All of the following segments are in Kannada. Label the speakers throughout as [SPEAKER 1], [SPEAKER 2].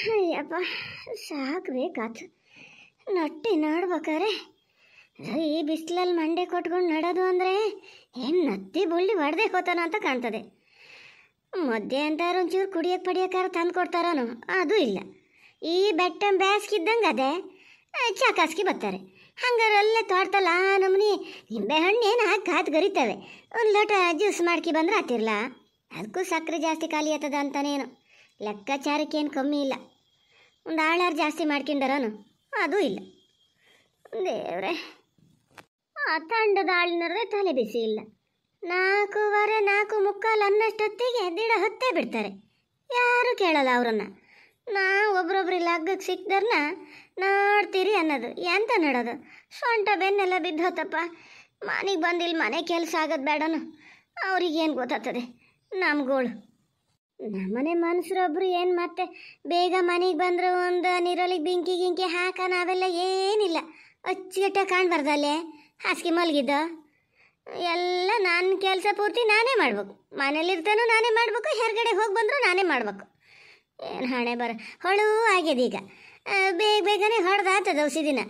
[SPEAKER 1] ಅಯ್ಯಪ್ಪ ಸಾಕು ಬೇಕಾತು ನಟ್ಟಿ ನೋಡ್ಬೇಕಾರೆ ಈ ಬಿಸಿಲಲ್ಲಿ ಮಂಡೆ ಕೊಟ್ಕೊಂಡು ನಡೋದು ಅಂದರೆ ಏನು ನತ್ತಿ ಬುಳ್ಳಿ ಹೊಡೆದೇ ಹೋತಾನ ಅಂತ ಕಾಣ್ತದೆ ಮದ್ದೆ ಅಂತ ಒಂಚೂರು ಕುಡಿಯೋಕೆ ಪಡಿಯೋಕಾರ ತಂದು ಕೊಡ್ತಾರೋನು ಅದು ಇಲ್ಲ ಈ ಬೆಟ್ಟ ಬ್ಯಾಸ್ಕಿದ್ದಂಗೆ ಅದೇ ಚಾಕಾಸ್ಕಿ ಬರ್ತಾರೆ ಹಂಗಾರೆ ಅಲ್ಲೇ ತೋಟದಲ್ಲ ನಮ್ಮನಿ ನಿಂಬೆ ಹಣ್ಣು ಏನು ಹಾಕಿ ಕಾತು ಗರಿತವೆ ಒಂದು ಲೋಟ ಜ್ಯೂಸ್ ಮಾಡ್ಕಿ ಬಂದ್ರೆ ಆತಿರ್ಲ ಅದಕ್ಕೂ ಸಕ್ಕರೆ ಜಾಸ್ತಿ ಖಾಲಿ ಆತದ ಅಂತಾನೇನು ಲೆಕ್ಕಾಚಾರಕ್ಕೆ ಏನು ಕಮ್ಮಿ ಇಲ್ಲ ಒಂದು ಆಳಾರು ಜಾಸ್ತಿ ಮಾಡ್ಕೊಂಡಾರನು ಅದೂ ಇಲ್ಲ ದೇವ್ರೆ ಆ ತಂಡದ ಆಳಿನವ್ರದೇ ತಲೆ ಬಿಸಿ ಇಲ್ಲ ನಾಲ್ಕೂವರೆ ನಾಲ್ಕು ಮುಕ್ಕಾಲು ಅನ್ನಷ್ಟೊತ್ತಿಗೆ ದಿಢ ಹೊತ್ತೇ ಬಿಡ್ತಾರೆ ಯಾರೂ ಕೇಳಲ್ಲ ಅವರನ್ನು ನಾ ಒಬ್ರೊಬ್ರು ಲಗ್ಗಕ್ಕೆ ಸಿಕ್ಕದ್ರನ್ನ ನೋಡ್ತೀರಿ ಅನ್ನೋದು ಎಂತ ನೋಡೋದು ಸೊಂಟ ಬೆನ್ನೆಲ್ಲ ಬಿದ್ದೋತಪ್ಪ ಮನೆಗೆ ಬಂದಿಲ್ಲ ಮನೆ ಕೆಲಸ ಆಗೋದು ಬೇಡನು ಅವ್ರಿಗೇನು ಗೊತ್ತಾಗ್ತದೆ ನಮ್ಗೋಳು ನಮ್ಮನೆ ಮನುಷ್ಯರೊಬ್ರು ಏನು ಮತ್ತೆ ಬೇಗ ಮನೆಗೆ ಬಂದ್ರೆ ಒಂದು ನೀರೊಳಗೆ ಬೆಂಕಿ ಗಿಂಕಿ ಹಾಕ ನಾವೆಲ್ಲ ಏನಿಲ್ಲ ಅಚ್ಚುಗೆಟ್ಟ ಕಾಣ್ಬಾರ್ದಲ್ಲೇ ಹಾಸಿಗೆ ಮಲಗಿದ್ದ ಎಲ್ಲ ನನ್ನ ಕೆಲಸ ಪೂರ್ತಿ ನಾನೇ ಮಾಡ್ಬೇಕು ಮನೇಲಿರ್ತಾನೂ ನಾನೇ ಮಾಡಬೇಕು ಹೊರಗಡೆ ಹೋಗಿ ಬಂದರೂ ನಾನೇ ಮಾಡಬೇಕು ಏನು ಹಣೆ ಬರ ಹೊಳು ಆಗ್ಯದೀಗ ಈಗ ಬೇಗ ಬೇಗನೆ ಹೊಡೆದಾತದ ಔಷಧಿನ ದಿನ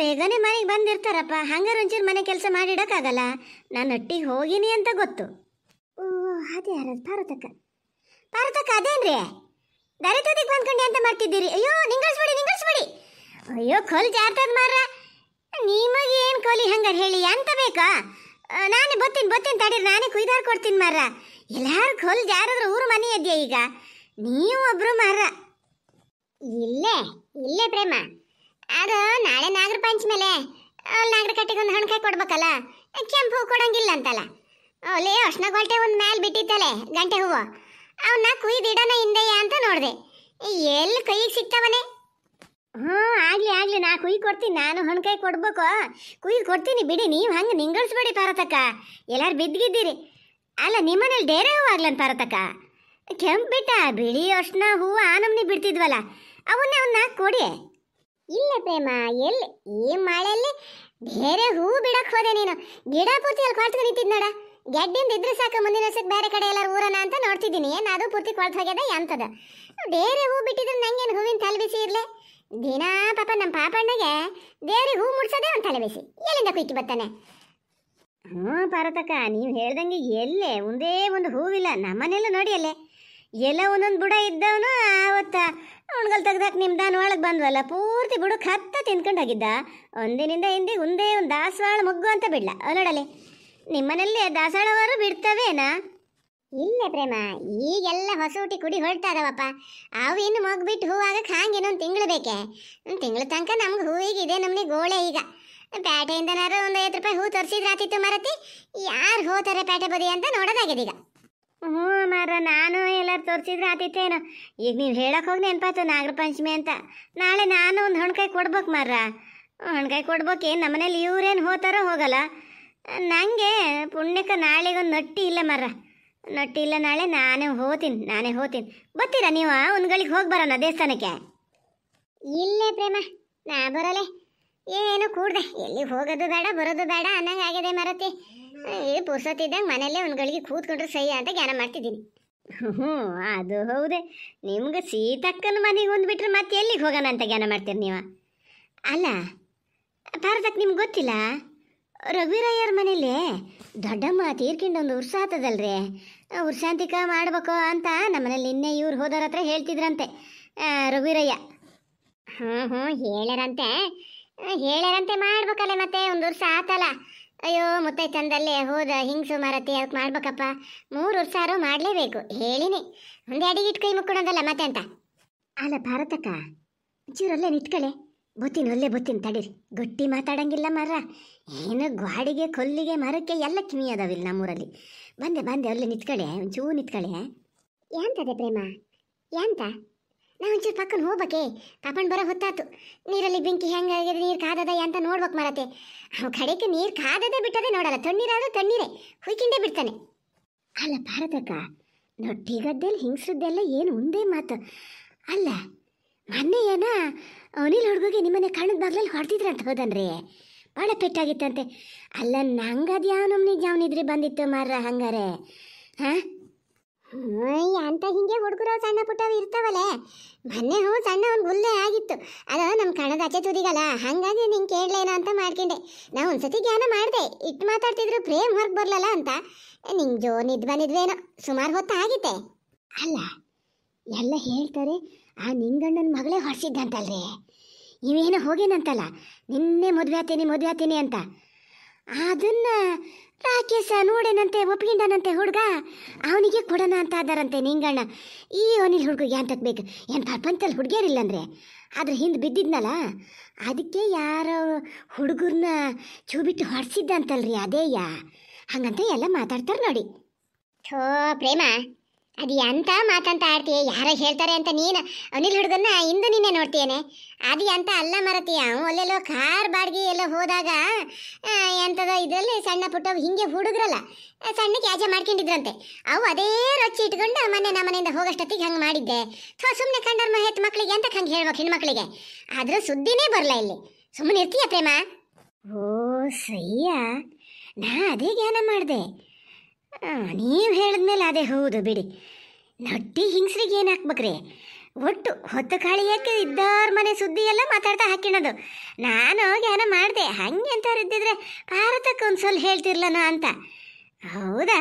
[SPEAKER 1] ಬೇಗನೆ ಮನೆಗೆ ಬಂದಿರ್ತಾರಪ್ಪ ಹಂಗಾರೆ ಒಂಚೂರು ಮನೆ ಕೆಲಸ ಮಾಡಿಡೋಕ್ಕಾಗಲ್ಲ ನಾನು ಒಟ್ಟಿಗೆ ಹೋಗಿನಿ ಅಂತ ಗೊತ್ತು ಓ ಅದೇ ಯಾರು ಭಾರತಕ್ಕ ಪಾರತಕ್ಕ ಅದೇನ್ರಿ ದಾರಿ ತೋದಿಗೆ ಬಂದ್ಕೊಂಡೆ ಅಂತ ಮಾಡ್ತಿದ್ದೀರಿ ಅಯ್ಯೋ ನಿಂಗಳ್ಸ್ಬೇಡಿ ನಿಂಗಳ್ಸ್ಬೇಡಿ ಅಯ್ಯೋ ಕೋಲ್ ಜಾರ್ತದ ಮಾರ ನಿಮಗೆ ಏನು ಕೋಲಿ ಹಂಗಾರೆ ಹೇಳಿ ಅಂತ ಬೇಕಾ ನಾನೇ ಬತ್ತೀನಿ ಬತ್ತೀನಿ ತಡೀರಿ ನಾನೇ ಕುಯ್ದಾರ್ ಕೊಡ್ತೀನಿ ಮಾರ ಎಲ್ಲಾರು ಕೋಲ್ ಜಾರಿದ್ರೆ ಊರು ಮನೆ ಇದೆಯಾ ಈಗ ನೀವು ಒಬ್ರು ಮಾರ ಇಲ್ಲೇ ಇಲ್ಲೇ ಪ್ರೇಮ ಅದು ನಾಳೆ ನಾಗರ ಪಂಚಮೇಲೆ ನಾಗರ ಕಟ್ಟಿಗೆ ಒಂದು ಹಣಕಾಯಿ ಕೊಡ್ಬೇಕಲ್ಲ ಕೆಂಪು ಹೂ ಕೊಡಂಗಿಲ್ಲ ಅಂತಲ್ಲ ಓ ಲೇ ಅರ್ಶನ ಗೋಲ್ಟೆ ಒಂದು ಮ್ಯಾಲೆ ಬಿಟ್ಟಿತ್ತಲೆ ಗಂಟೆ ಹೂವು ಅವನ್ನ ಕುಯ್ದಿಡನ ಹಿಂದೆಯಾ ಅಂತ ನೋಡಿದೆ ಎಲ್ಲಿ ಕೈಗೆ ಸಿಗ್ತಾವನೆ ಹ್ಞೂ ಆಗಲಿ ಆಗಲಿ ನಾ ಕುಯ್ ಕೊಡ್ತೀನಿ ನಾನು ಕೈ ಕೊಡ್ಬೇಕು ಕುಯ್ ಕೊಡ್ತೀನಿ ಬಿಡಿ ನೀವು ಹಂಗೆ ನಿಂಗಳ್ಸ್ಬೇಡಿ ಪಾರತಕ್ಕ ಎಲ್ಲಾರು ಬಿದ್ದಿದ್ದೀರಿ ಅಲ್ಲ ನಿಮ್ಮನೇಲಿ ಡೇರೆ ಹೂ ಆಗ್ಲನ್ ಪಾರತಕ್ಕ ಕೆಂಪು ಬಿಟ್ಟ ಬಿಳಿ ಅರ್ಶನ ಹೂವು ಆನಮ್ನಿ ಬಿಡ್ತಿದ್ವಲ್ಲ ಅವನ್ನ ಅವನ್ನ ಕೊಡಿ ಇಲ್ಲ ಪ್ರೇಮ ಎಲ್ಲಿ ಈ ಮಳೆಯಲ್ಲಿ ಬೇರೆ ಹೂ ಬಿಡಕ್ಕೆ ಹೋದೆ ನೀನು ಗಿಡ ಪೂರ್ತಿ ಅಲ್ಲಿ ಕೊಡ್ತೀನಿ ನಿಂತಿದ್ನಡ ಗೆಡ್ಡಿಂದ ಇದ್ರೆ ಸಾಕು ಮುಂದಿನ ವರ್ಷಕ್ಕೆ ಬೇರೆ ಕಡೆ ಎಲ್ಲರೂ ಊರನ ಅಂತ ನೋಡ್ತಿದ್ದೀನಿ ಏನು ಅದು ಪೂರ್ತಿ ಕೊಳ್ತಾಗ್ಯದ ಹೋಗ್ಯದ ಎಂತದ ಬೇರೆ ಹೂ ಬಿಟ್ಟಿದ್ರೆ ನಂಗೆ ಹೂವಿನ ತಲೆಬಿಸಿ ಇರಲಿ ದಿನಾ ಪಾಪ ನಮ್ಮ ಪಾಪಣ್ಣಗೆ ದೇವ್ರಿಗೆ ಹೂ ಮುಡ್ಸೋದೇ ಒಂದು ತಲೆಬಿಸಿ ಎಲ್ಲಿಂದ ಕುಯ್ಕಿ ಬರ್ತಾನೆ ಹ್ಞೂ ಪಾರ್ವತಕ್ಕ ನೀವು ಹೇಳ್ದಂಗೆ ಎಲ್ಲೇ ಒಂದೇ ಒಂದು ಹೂವಿಲ್ಲ ನಮ್ಮನೆಯಲ್ಲೂ ನೋಡಿ ಅಲ್ಲೇ ಎಲ್ಲ ಒಂದೊಂದು ಬುಡ ಇದ್ದವನು ಆವತ್ತ ಅವನ್ಗಲ್ ತೆಗ್ದಾಕ ನಿಮ್ದಾನ ಒಳಗೆ ಬಂದ್ವಲ್ಲ ಪೂರ್ತಿ ಬುಡಕ್ಕೆ ಹತ್ತ ತಿಂದ್ಕೊಂಡು ಹೋಗಿದ್ದ ಒಂದಿನಿಂದ ಹಿಂದೆ ಒಂದೇ ಒಂದು ದಾಸವಾಳ ಮೊಗ್ಗು ಅಂತ ಬಿಡ್ಲ ನೋಡಲೆ ನಿಮ್ಮನಲ್ಲೇ ದಾಸಾಳವರು ಬಿಡ್ತವೇನಾ ಇಲ್ಲ ಪ್ರೇಮ ಈಗೆಲ್ಲ ಹೊಸೂಟಿ ಕುಡಿ ಹೊಳ್ತಾರವಪ್ಪ ಅವು ಇನ್ನು ಮಗ್ಬಿಟ್ಟು ಹೂವಾಗ ಹಾಂಗೆ ಇನ್ನೊಂದು ತಿಂಗಳು ಬೇಕೆ ತಿಂಗಳ ತನಕ ನಮ್ಗೆ ಹೂವಿಗಿದೆ ಇದೆ ಗೋಳೆ ಈಗ ಪೇಟೆಯಿಂದನಾರು ಒಂದು ಐದು ರೂಪಾಯಿ ಹೂ ಆತಿತ್ತು ಮರತಿ ಯಾರು ಹೋತಾರೆ ಪೇಟೆ ಬದಿ ಅಂತ ನೋಡೋದಾಗಿದೆ ಈಗ ಹ್ಞೂ ಮಾರ ನಾನು ಎಲ್ಲರೂ ತೋರಿಸಿದ್ರೆ ಆತಿತ್ತೇನು ಈಗ ನೀವು ಹೇಳಕ್ಕೆ ಹೋಗಿ ನೆನಪಾಯ್ತು ನಾಗರ ಪಂಚಮಿ ಅಂತ ನಾಳೆ ನಾನು ಒಂದು ಹಣ್ಕಾಯಿ ಕೊಡ್ಬೇಕು ಮಾರ ಹೊಣ್ಕಾಯಿ ಕೊಡ್ಬೇಕು ಏನು ನಮ್ಮನೇಲಿ ಇವ್ರೇನು ಹೋತಾರೋ ಹೋಗಲ್ಲ ನನಗೆ ಪುಣ್ಯಕ್ಕೆ ನಾಳೆಗೊಂದು ನಟ್ಟಿ ಇಲ್ಲ ಮರ ನಟ್ಟಿ ಇಲ್ಲ ನಾಳೆ ನಾನೇ ಹೋತೀನಿ ನಾನೇ ಹೋತೀನಿ ಬತ್ತೀರ ನೀವು ಒಂದು ಗಳಿಗೆ ಹೋಗಿ ಬರೋಣ ದೇವಸ್ಥಾನಕ್ಕೆ ಇಲ್ಲೇ ಪ್ರೇಮ ನಾ ಬರೋಲೆ ಏನು ಕೂಡ್ದೆ ಎಲ್ಲಿ ಹೋಗೋದು ಬೇಡ ಬರೋದು ಬೇಡ ಅನ್ನಂಗೆ ಆಗಿದೆ ಮರತಿ ಈ ಪುರ್ಸೊತ್ತಿದ್ದಂಗೆ ಮನೆಯಲ್ಲೇ ಒಂದು ಗಳಿಗೆ ಕೂತ್ಕೊಂಡ್ರೆ ಸೈ ಅಂತ ಜ್ಞಾನ ಮಾಡ್ತಿದ್ದೀನಿ ಹ್ಞೂ ಅದು ಹೌದೇ ನಿಮ್ಗೆ ಸೀತಕ್ಕನ ಮನೆಗೆ ಒಂದು ಮತ್ತೆ ಎಲ್ಲಿಗೆ ಹೋಗೋಣ ಅಂತ ಜ್ಞಾನ ಮಾಡ್ತೀರಿ ನೀವು ಅಲ್ಲ ಭಾರತಕ್ಕೆ ನಿಮ್ಗೆ ಗೊತ್ತಿಲ್ಲ ರವಿರಯ್ಯರ ಮನೇಲಿ ದೊಡ್ಡಮ್ಮ ತೀರ್ಕೊಂಡೊಂದು ಉರ್ಸ ಆತದಲ್ರಿ ಉರ್ಸಾಂತಿಕ ಮಾಡ್ಬೇಕು ಅಂತ ನಮ್ಮನೇಲಿ ನಿನ್ನೆ ಇವ್ರು ಹೋದವ್ರ ಹತ್ರ ಹೇಳ್ತಿದ್ರಂತೆ ರವಿರಯ್ಯ ಹ್ಞೂ ಹ್ಞೂ ಹೇಳರಂತೆ ಹೇಳರಂತೆ ಮಾಡ್ಬೇಕಲ್ಲ ಮತ್ತೆ ಒಂದು ವರ್ಷ ಆತಲ್ಲ ಅಯ್ಯೋ ಮುತ್ತೈ ಚಂದಲ್ಲಿ ಹೋದ ಹಿಂಗೆ ಸುಮಾರತಿ ಅದಕ್ಕೆ ಮಾಡ್ಬೇಕಪ್ಪ ಮೂರು ಆರು ಮಾಡಲೇಬೇಕು ಹೇಳಿನಿ ಒಂದು ಅಡಿಗೆ ಇಟ್ಕೈ ಮುಕ್ಕೊಳೋದಲ್ಲ ಮತ್ತೆ ಅಂತ ಅಲ್ಲ ಭಾರತಕ್ಕ ಚೂರಲ್ಲೇ ನಿಟ್ಕಲೆ ಬುತ್ತಿನ ಒಲ್ಲೆ ಬುತ್ತಿನ ತಡೀರಿ ಗಟ್ಟಿ ಮಾತಾಡಂಗಿಲ್ಲ ಮರ ಏನು ಗ್ವಾಡಿಗೆ ಕೊಲ್ಲಿಗೆ ಮರಕ್ಕೆ ಎಲ್ಲ ಕಿಮಿ ಅದಾವಿಲ್ಲ ನಮ್ಮೂರಲ್ಲಿ ಬಂದೆ ಬಂದೆ ಒಲ್ಲೆ ನಿತ್ಕೊಳ್ಳಿ ಒಂಚೂ ನಿತ್ಕೊಳ್ಳಿ ಯಾಂತದೆ ಪ್ರೇಮ ಎಂತ ನಾವು ಒಂಚೂರು ಪಕ್ಕನ ಹೋಗ್ಬೇಕೆ ಕಾಪಣ್ ಬರೋ ಹೊತ್ತಾತು ನೀರಲ್ಲಿ ಬೆಂಕಿ ಹೆಂಗಾಗಿದೆ ನೀರು ಕಾದದ ಅಂತ ನೋಡ್ಬೇಕು ಮರತೆ ಅವ ಕಡೆಗೆ ನೀರು ಕಾದದೆ ಬಿಟ್ಟದೆ ನೋಡಲ್ಲ ತಣ್ಣೀರಾದ್ರೂ ತಣ್ಣೀರೇ ಹುಯ್ಕಿಂದೆ ಬಿಡ್ತಾನೆ ಅಲ್ಲ ಭಾರತಕ್ಕ ನೊಟ್ಟಿಗದ್ದೆಲ್ಲ ಹಿಂಗ್ಸದ್ದೆಲ್ಲ ಏನು ಒಂದೇ ಮಾತು ಅಲ್ಲ ಮೊನ್ನೆ ಏನ ಅವನಿಲ್ ಹುಡುಗಿಗೆ ನಿಮ್ಮನೆ ಕಣ್ಣದ ಬಾಗ್ಲಲ್ಲಿ ಅಂತ ಹೋದನ್ರಿ ಭಾಳ ಪೆಟ್ಟಾಗಿತ್ತಂತೆ ಅಲ್ಲ ನಂಗದು ಯಾವ ನಮ್ನಿ ಜಾವನಿದ್ರಿ ಬಂದಿತ್ತು ಮಾರ ಹಂಗಾರೆ ಹಾಂ ಅಂತ ಹಿಂಗೆ ಹುಡುಗರು ಸಣ್ಣ ಪುಟ್ಟವ ಇರ್ತಾವಲ್ಲೇ ಮೊನ್ನೆ ಹೂ ಸಣ್ಣ ಒಂದು ಗುಲ್ಲೆ ಆಗಿತ್ತು ಅದು ನಮ್ಮ ಕಣದ ಅಚೆ ತುದಿಗಲ್ಲ ಹಂಗಾಗಿ ನಿಂಗೆ ಕೇಳಲೇನೋ ಅಂತ ಮಾಡ್ಕೊಂಡೆ ನಾ ಒಂದ್ಸತಿ ಜ್ಞಾನ ಮಾಡಿದೆ ಇಟ್ಟು ಮಾತಾಡ್ತಿದ್ರು ಪ್ರೇಮ್ ಹೊರಗೆ ಬರ್ಲಲ್ಲ ಅಂತ ನಿಂಗೆ ಜೋ ನಿದ್ ಬಂದಿದ್ವೇನೋ ಸುಮಾರು ಹೊತ್ತು ಆಗಿತ್ತೆ ಅಲ್ಲ ಎಲ್ಲ ಹೇಳ್ತಾರೆ ಆ ನಿಂಗಣ್ಣನ ಮಗಳೇ ರೀ ಇವೇನು ಹೋಗೇನಂತಲ್ಲ ನಿನ್ನೆ ಮದುವೆ ಆತೀನಿ ಮದುವೆ ಆತೀನಿ ಅಂತ ಅದನ್ನ ರಾಕೇಶ ನೋಡೇನಂತೆ ಒಪ್ಪಿಂದನಂತೆ ಹುಡುಗ ಅವನಿಗೆ ಕೊಡೋಣ ಅಂತ ಅದಾರಂತೆ ನಿಂಗಣ್ಣ ಈ ಅವನಿಲ್ ಹುಡುಗ ಎಂತಕ್ಕೆ ಬೇಕು ಏನು ಪ್ರಪಂಚದಲ್ಲಿ ಹುಡುಗಿಯರಿಲ್ಲಂದ್ರೆ ಆದ್ರೆ ಹಿಂದೆ ಬಿದ್ದಿದ್ನಲ್ಲ ಅದಕ್ಕೆ ಯಾರೋ ಹುಡುಗರನ್ನ ಚೂ ಬಿಟ್ಟು ಹೊಡ್ಸಿದ್ದಂತಲ್ರಿ ಅದೇಯಾ ಹಂಗಂತ ಎಲ್ಲ ಮಾತಾಡ್ತಾರೆ ನೋಡಿ ಥೋ ಪ್ರೇಮ ಅದು ಎಂಥ ಮಾತಂತ ಆಡ್ತೀಯ ಯಾರೋ ಹೇಳ್ತಾರೆ ಅಂತ ನೀನು ಅನಿಲ್ ಹುಡುಗನ್ನ ಇಂದು ನಿನ್ನೆ ನೋಡ್ತೀಯನೆ ಅದು ಎಂತ ಅಲ್ಲ ಮರತೀಯ ಅಲ್ಲೆಲ್ಲೋ ಕಾರ್ ಬಾಡಿಗೆ ಎಲ್ಲ ಹೋದಾಗ ಎಂಥದೋ ಇದರಲ್ಲಿ ಸಣ್ಣ ಪುಟ್ಟ ಹಿಂಗೆ ಹುಡುಗ್ರಲ್ಲ ಸಣ್ಣ ಕ್ಯಾಜ ಮಾಡ್ಕೊಂಡಿದ್ರಂತೆ ಅವು ಅದೇ ರೊಚ್ಚಿ ಇಟ್ಕೊಂಡು ಮೊನ್ನೆ ನಮ್ಮ ಮನೆಯಿಂದ ಹೋಗೋಷ್ಟೊತ್ತಿಗೆ ಹಂಗೆ ಮಾಡಿದ್ದೆ ಥೋ ಸುಮ್ಮನೆ ಕಂಡರ್ ಮಹೇತ್ ಮಕ್ಕಳಿಗೆ ಅಂತ ಹಂಗೆ ಹೇಳ್ಬೇಕು ಹೆಣ್ಮಕ್ಳಿಗೆ ಆದರೂ ಸುದ್ದಿನೇ ಬರಲ್ಲ ಇಲ್ಲಿ ಸುಮ್ಮನೆ ಇರ್ತೀಯ ಪ್ರೇಮ ಓ ಸಯ್ಯ ನಾ ಅದೇ ಜ್ಞಾನ ಮಾಡಿದೆ ನೀವು ಹೇಳಿದ್ಮೇಲೆ ಅದೇ ಹೌದು ಬಿಡಿ ನಟ್ಟಿ ಹಿಂಗ್ಸ್ರಿಗೆ ಏನು ಹಾಕ್ಬೇಕ್ರಿ ಒಟ್ಟು ಹೊತ್ತು ಕಾಳಿಯಕ್ಕೆ ಇದ್ದವ್ರ ಮನೆ ಸುದ್ದಿ ಎಲ್ಲ ಮಾತಾಡ್ತಾ ಹಾಕಿಣದು ನಾನು ಹೋಗಿ ಏನೋ ಮಾಡಿದೆ ಹಂಗೆ ಅಂತವ್ರು ಇದ್ದಿದ್ರೆ ಭಾರತಕ್ಕೆ ಒಂದು ಸೊಲ್ ಹೇಳ್ತಿರ್ಲನ ಅಂತ ಹೌದಾ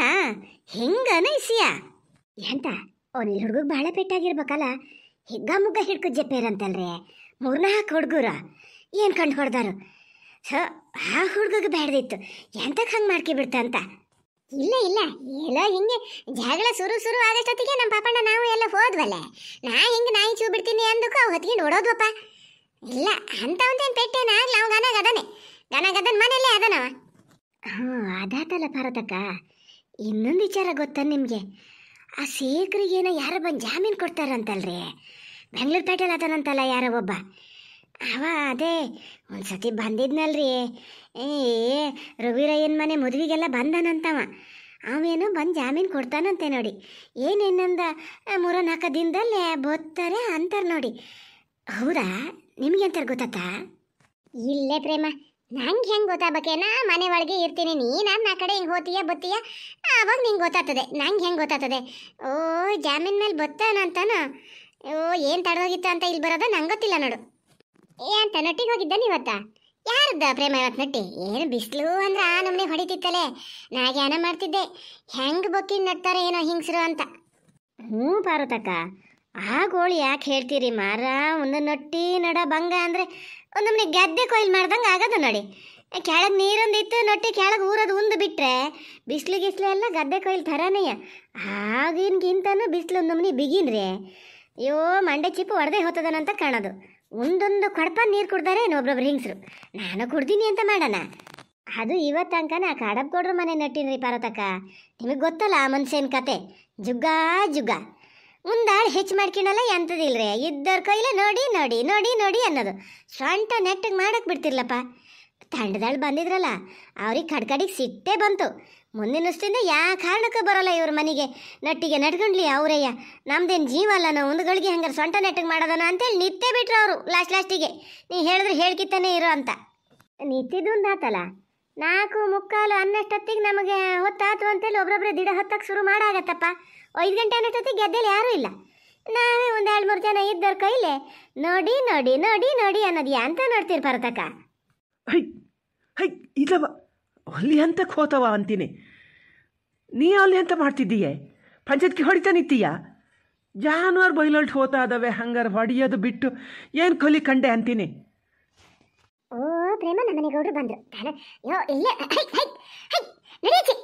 [SPEAKER 1] ಹೆಂಗನ ಇಸಿಯ ಎಂತ ಅವನಿಲ್ ಹುಡುಗ ಭಾಳ ಪೆಟ್ಟಾಗಿರ್ಬೇಕಲ್ಲ ಹಿಗ್ಗ ಮುಗ್ಗ ಹಿಡ್ಕು ಜಪ್ಪೇರಂತಲ್ರಿ ಮೂರ್ನಾಲ್ಕು ಹುಡುಗರ ಏನು ಕಂಡು ಹೊಡೆದಾರು ಸೊ ಆ ಹುಡುಗಗೆ ಬೇಡದಿತ್ತು ಎಂತಕ್ಕೆ ಹಂಗೆ ಮಾಡ್ಕೊಬಿಡ್ತಂತ ಅಂತ ಇಲ್ಲ ಇಲ್ಲ ಎಲ್ಲೋ ಹಿಂಗೆ ಜಗಳ ಸುರು ಸುರು ಆದಷ್ಟೊತ್ತಿಗೆ ನಮ್ಮ ಪಾಪಣ್ಣ ನಾವು ಎಲ್ಲ ಹೋದ್ವಲ್ಲ ನಾ ಹಿಂಗೆ ನಾಯಿ ಚೂ ಬಿಡ್ತೀನಿ ಅಂದಕ್ಕೂ ಅವು ಹೊತ್ಕೊಂಡು ಓಡೋದ್ವಪ್ಪ ಇಲ್ಲ ಅಂಥವಂದೇನು ಪೆಟ್ಟೇನಾಗ್ಲಿ ಅವ್ನು ಗನ ಗದನೆ ಗನ ಗದನ್ ಮನೆಯಲ್ಲೇ ಅದನ ಹ್ಞೂ ಅದಾತಲ್ಲ ಭಾರತಕ್ಕ ಇನ್ನೊಂದು ವಿಚಾರ ಗೊತ್ತಾ ನಿಮಗೆ ಆ ಏನೋ ಯಾರೋ ಬಂದು ಜಾಮೀನು ಕೊಡ್ತಾರಂತಲ್ರಿ ಬೆಂಗ್ಳೂರು ಪೇಟೆಲಿ ಅದನಂತಲ್ಲ ಯಾರೋ ಒಬ್ಬ ಅವ ಅದೇ ಒಂದ್ಸತಿ ಬಂದಿದ್ನಲ್ರಿ ಏ ರವಿರಯ್ಯನ ಮನೆ ಮದುವೆಗೆಲ್ಲ ಬಂದನಂತವ ಅವೇನು ಬಂದು ಜಾಮೀನು ಕೊಡ್ತಾನಂತೆ ನೋಡಿ ಏನೇನಂದ ಮೂರ ನಾಲ್ಕು ದಿನದಲ್ಲೇ ಬತ್ತಾರೆ ಅಂತಾರೆ ನೋಡಿ ಹೌದಾ ನಿಮಗೆ ಅಂತಾರೆ ಗೊತ್ತಾ ಇಲ್ಲೇ ಪ್ರೇಮ ನಂಗೆ ಹೆಂಗೆ ಗೊತ್ತಾಗಬೇಕೆ ನಾ ಮನೆ ಒಳಗೆ ಇರ್ತೀನಿ ನೀನು ನಾ ಕಡೆ ಹಿಂಗೆ ಹೋತೀಯ ಬತ್ತೀಯ ಆವಾಗ ನಿಂಗೆ ಗೊತ್ತಾಗ್ತದೆ ನಂಗೆ ಹೆಂಗೆ ಗೊತ್ತಾಗ್ತದೆ ಓ ಜಾಮೀನ್ ಮೇಲೆ ಬತ್ತಾನಂತಾನ ಓ ಏನು ತಡೋಗಿತ್ತು ಅಂತ ಇಲ್ಲಿ ಬರೋದ ನಂಗೆ ಗೊತ್ತಿಲ್ಲ ನೋಡು ಏ ಅಂತ ನಟ್ಟಿಗೆ ಹೋಗಿದ್ದಾನೆ ಇವತ್ತ ಯಾರಿದ್ದ ಪ್ರೇಮ ಇವತ್ತು ನಟ್ಟಿ ಏನು ಬಿಸಿಲು ಅಂದ್ರೆ ಆ ನಮ್ಮನೆ ಹೊಡಿತಿತ್ತಲೆ ನಾ ಜ್ಞಾನ ಮಾಡ್ತಿದ್ದೆ ಹೆಂಗೆ ಬೊಕ್ಕಿ ನಟ್ತಾರೆ ಏನೋ ಹಿಂಗ್ಸರು ಅಂತ ಹ್ಞೂ ಪಾರ್ವತಕ್ಕ ಆ ಗೋಳಿ ಯಾಕೆ ಹೇಳ್ತೀರಿ ಮಾರ ಒಂದು ನಟ್ಟಿ ನಡ ಭಂಗ ಅಂದರೆ ಒಂದೊಮ್ಮನೆ ಗದ್ದೆ ಕೊಯ್ಲು ಮಾಡ್ದಂಗೆ ಆಗೋದು ನೋಡಿ ಕೆಳಗೆ ಇತ್ತು ನಟ್ಟಿ ಕೆಳಗೆ ಊರೋದು ಉಂದು ಬಿಟ್ಟರೆ ಬಿಸಿಲು ಗಿಸ್ಲು ಎಲ್ಲ ಗದ್ದೆ ಕೊಯ್ಲು ಥರನೇಯ್ಯ ಆಗಿನಗಿಂತನೂ ಬಿಸಿಲು ಒಂದೊಮ್ಮನೆ ಬಿಗಿನ್ರಿ ಅಯ್ಯೋ ಮಂಡೆ ಚಿಪ್ಪು ಹೊಡೆದೇ ಹೋಗ್ತದನಂತ ಕಾಣೋದು ಒಂದೊಂದು ಕಡಪ ನೀರು ಕುಡ್ದಾರೆ ಇನ್ನೊಬ್ರೊಬ್ರು ಹಿಂಗ್ಸ್ರು ನಾನು ಕುಡ್ದೀನಿ ಅಂತ ಮಾಡೋಣ ಅದು ಇವತ್ತು ತನಕನ ಕಡಪ್ ಕೊಡ್ರ ಮನೆ ನಟ್ಟಿನ್ರಿ ಪಾರತಕ್ಕ ನಿಮಗೆ ಗೊತ್ತಲ್ಲ ಆ ಮನ್ಸೇನ ಕತೆ ಜುಗ್ಗಾ ಜುಗ್ಗ ಮುಂದಾಳು ಹೆಚ್ಚು ಮಾಡ್ಕೊಂಡಲ್ಲ ಎಂಥದಿಲ್ರಿ ಇದ್ದವ್ರ ಕೈಲೇ ನೋಡಿ ನೋಡಿ ನೋಡಿ ನೋಡಿ ಅನ್ನೋದು ಸೊಂಟ ನೆಟ್ಟಿಗೆ ಮಾಡಕ್ಕೆ ಬಿಡ್ತಿರ್ಲಪ್ಪ ತಂಡದಾಳ್ ಬಂದಿದ್ರಲ್ಲ ಅವ್ರಿಗೆ ಕಡ್ಕಡಿಗೆ ಸಿಟ್ಟೇ ಬಂತು ಮುಂದಿನಷ್ಟಿಂದ ಯಾ ಕಾರಣಕ್ಕೂ ಬರೋಲ್ಲ ಇವ್ರ ಮನೆಗೆ ನಟ್ಟಿಗೆ ನಡ್ಕೊಂಡ್ಲಿ ಅವರಯ್ಯ ನಮ್ದೇನು ಜೀವ ಅಲ್ಲ ನಾವು ಗಳಿಗೆ ಹಂಗಾರೆ ಸೊಂಟ ನೆಟ್ಟಿಗೆ ಮಾಡೋದನ ಅಂತೇಳಿ ನಿತ್ತೆ ಬಿಟ್ರು ಅವರು ಲಾಸ್ಟ್ ಲಾಸ್ಟಿಗೆ ನೀ ಹೇಳಿದ್ರೆ ಹೇಳ್ಕಿತ್ತಾನೆ ಇರೋ ಅಂತ ಒಂದು ಆತಲ್ಲ ನಾಲ್ಕು ಮುಕ್ಕಾಲು ಅನ್ನಷ್ಟೊತ್ತಿಗೆ ನಮಗೆ ಹೊತ್ತಾತು ಅಂತೇಳಿ ಒಬ್ರೊಬ್ಬರೇ ದಿಢ ಹೊತ್ತಕ್ಕೆ ಶುರು ಮಾಡಾಗತ್ತಪ್ಪ ಐದು ಗಂಟೆ ಅನ್ನಷ್ಟೊತ್ತಿಗೆ ಗೆದ್ದಲ್ಲಿ ಯಾರೂ ಇಲ್ಲ ನಾವೇ ಒಂದು ಎರಡು ಮೂರು ಜನ ಇದ್ದವ್ರ ಕೈಲೇ ನೋಡಿ ನೋಡಿ ನೋಡಿ ನೋಡಿ ಅನ್ನೋದು ಅಂತ ನೋಡ್ತೀರಿ ಭರತಕ್ಕ ಹೈ ಹೈ ಇಲ್ಲವ ಅಲ್ಲಿ ಹಂತಕ್ಕೆ ಹೋತವ ಅಂತೀನಿ ನೀ ಅಲ್ಲಿ ಅಂತ ಮಾಡ್ತಿದ್ದೀಯೇ ಪಂಚಾಯತ್ಗೆ ಹೊಡಿತಾ ನಿಂತೀಯ ಜಾನುವಾರು ಬೈಲೊಲ್ಟ್ ಹೋತಾ ಅದವೆ ಹಂಗಾರೆ ಹೊಡಿಯೋದು ಬಿಟ್ಟು ಏನು ಕೊಲಿ ಕಂಡೆ ಅಂತೀನಿ ಓ ಪ್ರೇಮ ನಮ್ಮನೆ ಬಂದರು ಯೋ ಇಲ್ಲೇ ಹೈ ಹೈ ಹೈ ನಡೆಯಚಿ